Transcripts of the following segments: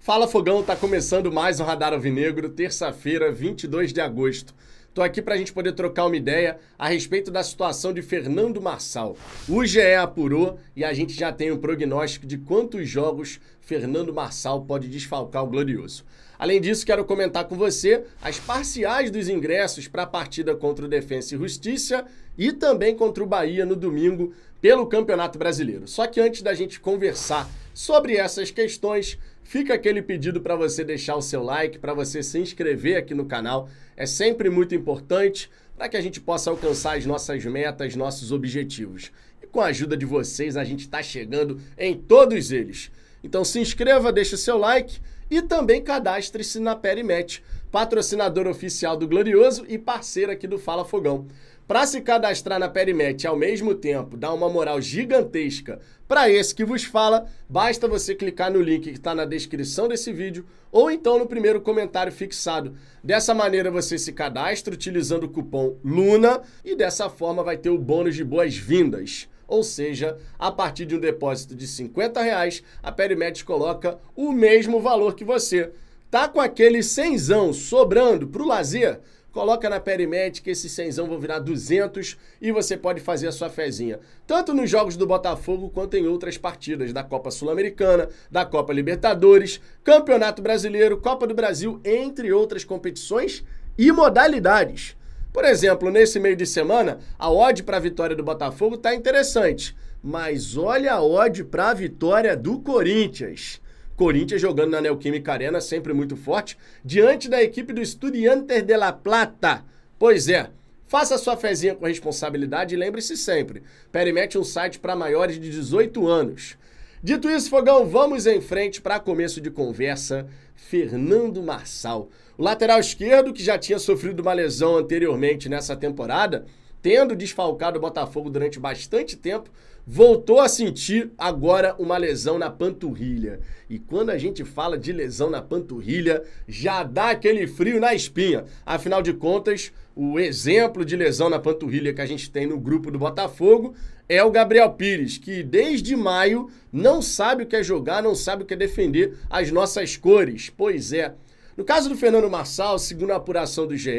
Fala Fogão, tá começando mais um Radar Alvinegro, terça-feira, 22 de agosto. Tô aqui para a gente poder trocar uma ideia a respeito da situação de Fernando Marçal. O GE apurou e a gente já tem um prognóstico de quantos jogos Fernando Marçal pode desfalcar o Glorioso. Além disso, quero comentar com você as parciais dos ingressos para a partida contra o Defensa e Justiça e também contra o Bahia no domingo pelo Campeonato Brasileiro. Só que antes da gente conversar sobre essas questões, fica aquele pedido para você deixar o seu like, para você se inscrever aqui no canal. É sempre muito importante para que a gente possa alcançar as nossas metas, nossos objetivos. E com a ajuda de vocês, a gente está chegando em todos eles. Então se inscreva, deixe o seu like e também cadastre-se na Perimet, patrocinador oficial do Glorioso e parceiro aqui do Fala Fogão. Para se cadastrar na Perimet e ao mesmo tempo dar uma moral gigantesca para esse que vos fala, basta você clicar no link que está na descrição desse vídeo ou então no primeiro comentário fixado. Dessa maneira você se cadastra utilizando o cupom LUNA e dessa forma vai ter o bônus de boas-vindas ou seja, a partir de um depósito de 50 reais, a Perimet coloca o mesmo valor que você. Tá com aquele cenzão sobrando para o lazer? Coloca na Perimed que esses 100 vão virar 200 e você pode fazer a sua fezinha. Tanto nos jogos do Botafogo quanto em outras partidas da Copa Sul-Americana, da Copa Libertadores, Campeonato Brasileiro, Copa do Brasil, entre outras competições e modalidades. Por exemplo, nesse meio de semana, a odd para a vitória do Botafogo está interessante, mas olha a odd para a vitória do Corinthians. Corinthians jogando na Neoquímica Arena, sempre muito forte, diante da equipe do Estudiantes de La Plata. Pois é, faça sua fezinha com responsabilidade e lembre-se sempre, Perimete é um site para maiores de 18 anos. Dito isso, Fogão, vamos em frente para começo de conversa. Fernando Marçal. O lateral esquerdo, que já tinha sofrido uma lesão anteriormente nessa temporada, tendo desfalcado o Botafogo durante bastante tempo, voltou a sentir agora uma lesão na panturrilha. E quando a gente fala de lesão na panturrilha, já dá aquele frio na espinha. Afinal de contas, o exemplo de lesão na panturrilha que a gente tem no grupo do Botafogo é o Gabriel Pires, que desde maio não sabe o que é jogar, não sabe o que é defender as nossas cores. Pois é. No caso do Fernando Marçal, segundo a apuração do GE,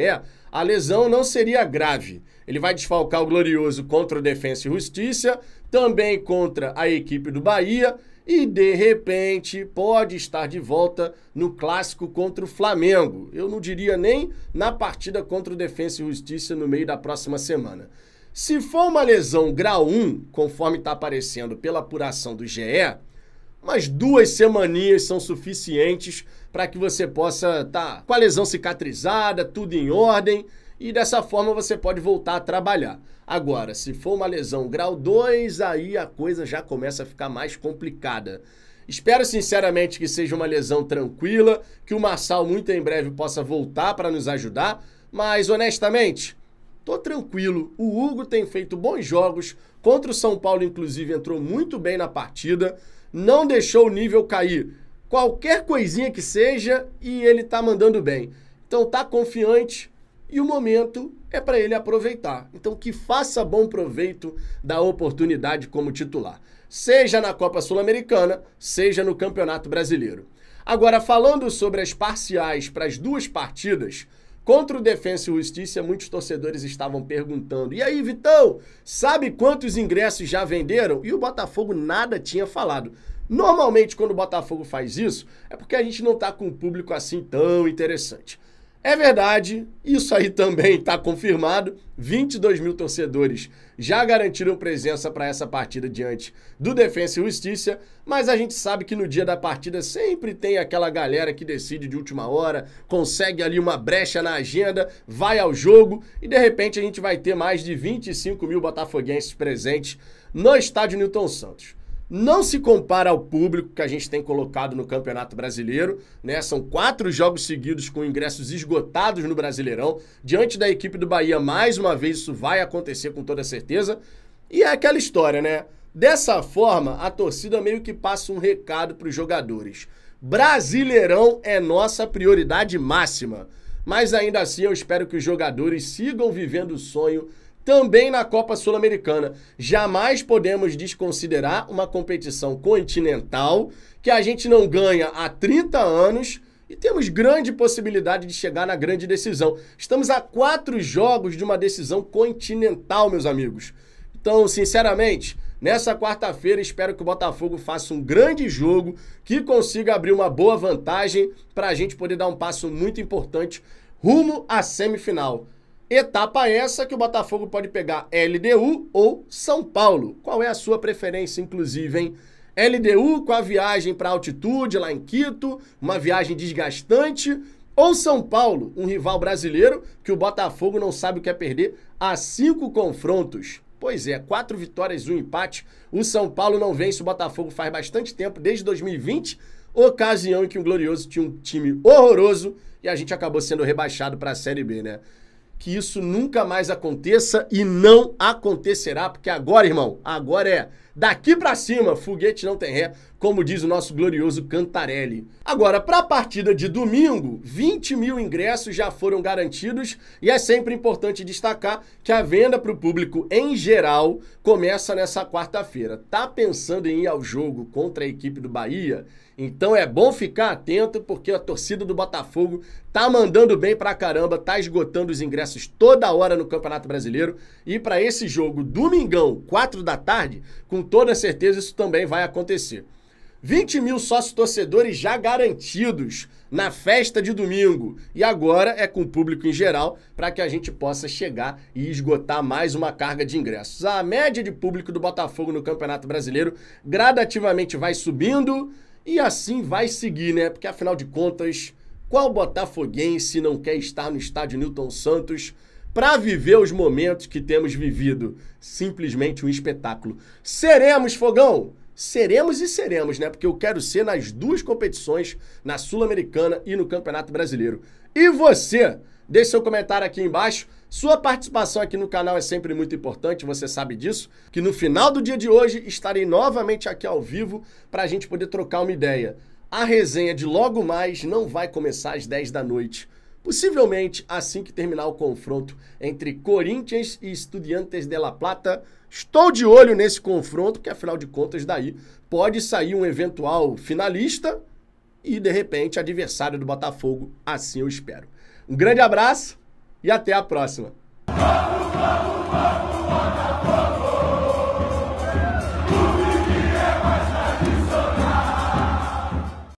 a lesão não seria grave. Ele vai desfalcar o Glorioso contra o Defensa e Justiça, também contra a equipe do Bahia e de repente pode estar de volta no clássico contra o Flamengo. Eu não diria nem na partida contra o Defensa e Justiça no meio da próxima semana. Se for uma lesão grau 1, conforme está aparecendo pela apuração do GE, mas duas semaninhas são suficientes para que você possa estar tá com a lesão cicatrizada, tudo em ordem e dessa forma você pode voltar a trabalhar. Agora, se for uma lesão grau 2, aí a coisa já começa a ficar mais complicada. Espero sinceramente que seja uma lesão tranquila, que o Marçal muito em breve possa voltar para nos ajudar, mas honestamente, tô tranquilo. O Hugo tem feito bons jogos, contra o São Paulo inclusive entrou muito bem na partida, não deixou o nível cair. Qualquer coisinha que seja e ele tá mandando bem. Então tá confiante, e o momento é para ele aproveitar. Então, que faça bom proveito da oportunidade como titular, seja na Copa Sul-Americana, seja no Campeonato Brasileiro. Agora, falando sobre as parciais para as duas partidas, contra o Defensa e Justiça, muitos torcedores estavam perguntando: e aí, Vitão, sabe quantos ingressos já venderam? E o Botafogo nada tinha falado. Normalmente, quando o Botafogo faz isso, é porque a gente não está com um público assim tão interessante. É verdade, isso aí também está confirmado. 22 mil torcedores já garantiram presença para essa partida diante do Defensa e Justiça, mas a gente sabe que no dia da partida sempre tem aquela galera que decide de última hora, consegue ali uma brecha na agenda, vai ao jogo e de repente a gente vai ter mais de 25 mil botafoguenses presentes no estádio Newton Santos não se compara ao público que a gente tem colocado no Campeonato Brasileiro, né? São quatro jogos seguidos com ingressos esgotados no Brasileirão. Diante da equipe do Bahia, mais uma vez, isso vai acontecer com toda certeza. E é aquela história, né? Dessa forma, a torcida meio que passa um recado para os jogadores. Brasileirão é nossa prioridade máxima. Mas ainda assim, eu espero que os jogadores sigam vivendo o sonho também na Copa Sul-Americana. Jamais podemos desconsiderar uma competição continental que a gente não ganha há 30 anos e temos grande possibilidade de chegar na grande decisão. Estamos a quatro jogos de uma decisão continental, meus amigos. Então, sinceramente, nessa quarta-feira espero que o Botafogo faça um grande jogo, que consiga abrir uma boa vantagem para a gente poder dar um passo muito importante rumo à semifinal. Etapa essa que o Botafogo pode pegar LDU ou São Paulo. Qual é a sua preferência, inclusive, hein? LDU com a viagem para altitude lá em Quito, uma viagem desgastante, ou São Paulo, um rival brasileiro que o Botafogo não sabe o que é perder há cinco confrontos. Pois é, quatro vitórias, um empate. O São Paulo não vence o Botafogo faz bastante tempo, desde 2020, ocasião em que o Glorioso tinha um time horroroso e a gente acabou sendo rebaixado para a Série B, né? que isso nunca mais aconteça e não acontecerá, porque agora, irmão, agora é Daqui para cima, foguete não tem ré, como diz o nosso glorioso Cantarelli. Agora, para a partida de domingo, 20 mil ingressos já foram garantidos e é sempre importante destacar que a venda para o público em geral começa nessa quarta-feira. Tá pensando em ir ao jogo contra a equipe do Bahia? Então é bom ficar atento porque a torcida do Botafogo tá mandando bem pra caramba, tá esgotando os ingressos toda hora no Campeonato Brasileiro e para esse jogo domingão, 4 da tarde, com toda certeza isso também vai acontecer. 20 mil sócios torcedores já garantidos na festa de domingo. E agora é com o público em geral para que a gente possa chegar e esgotar mais uma carga de ingressos. A média de público do Botafogo no Campeonato Brasileiro gradativamente vai subindo e assim vai seguir, né? Porque afinal de contas, qual botafoguense não quer estar no estádio Newton Santos? para viver os momentos que temos vivido. Simplesmente um espetáculo. Seremos, Fogão! Seremos e seremos, né? Porque eu quero ser nas duas competições, na Sul-Americana e no Campeonato Brasileiro. E você? Deixe seu comentário aqui embaixo. Sua participação aqui no canal é sempre muito importante, você sabe disso. Que no final do dia de hoje estarei novamente aqui ao vivo para a gente poder trocar uma ideia. A resenha de logo mais não vai começar às 10 da noite. Possivelmente, assim que terminar o confronto entre Corinthians e Estudiantes de La Plata, estou de olho nesse confronto, porque afinal de contas, daí pode sair um eventual finalista e, de repente, adversário do Botafogo. Assim eu espero. Um grande abraço e até a próxima.